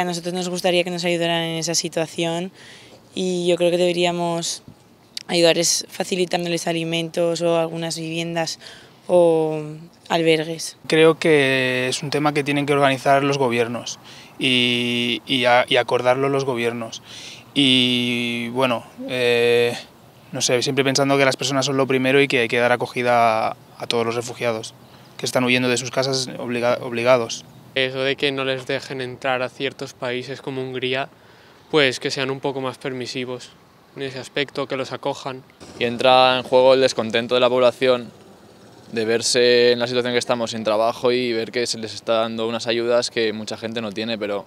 A nosotros nos gustaría que nos ayudaran en esa situación y yo creo que deberíamos ayudar facilitándoles alimentos o algunas viviendas o albergues. Creo que es un tema que tienen que organizar los gobiernos y, y, acordarlo los gobiernos. Y bueno, eh, no sé, siempre pensando que las personas son lo primero y que hay que dar acogida a, todos los refugiados que están huyendo de sus casas obligados. Eso de que no les dejen entrar a ciertos países como Hungría, pues que sean un poco más permisivos en ese aspecto, que los acojan. Y entra en juego el descontento de la población de verse en la situación que estamos sin trabajo y ver que se les está dando unas ayudas que mucha gente no tiene, pero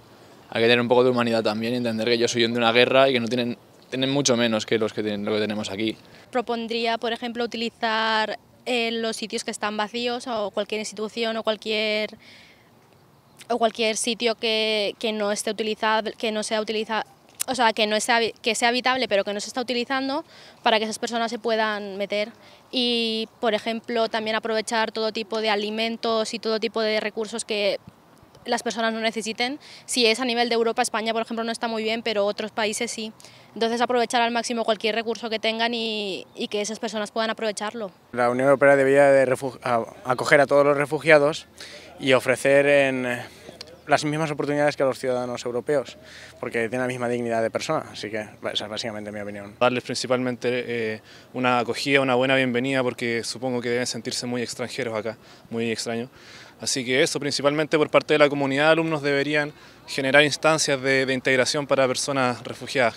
hay que tener un poco de humanidad también y entender que ellos huyen de una guerra y que no tienen, tienen mucho menos que los que tienen, lo que tenemos aquí. Propondría, por ejemplo, utilizar eh, los sitios que están vacíos o cualquier institución o cualquier o cualquier sitio que, que no esté utilizado, que no sea utilizado o sea, que, no que sea habitable pero que no se está utilizando para que esas personas se puedan meter y, por ejemplo, también aprovechar todo tipo de alimentos y todo tipo de recursos que las personas no necesiten. Si es a nivel de Europa, España, por ejemplo, no está muy bien, pero otros países sí. Entonces, aprovechar al máximo cualquier recurso que tengan y, y que esas personas puedan aprovecharlo. La Unión Europea debería de acoger a todos los refugiados y ofrecer en las mismas oportunidades que a los ciudadanos europeos, porque tienen la misma dignidad de persona, así que esa es básicamente mi opinión. Darles principalmente eh, una acogida, una buena bienvenida, porque supongo que deben sentirse muy extranjeros acá, muy extraños. Así que eso, principalmente por parte de la comunidad de alumnos, deberían generar instancias de, de integración para personas refugiadas.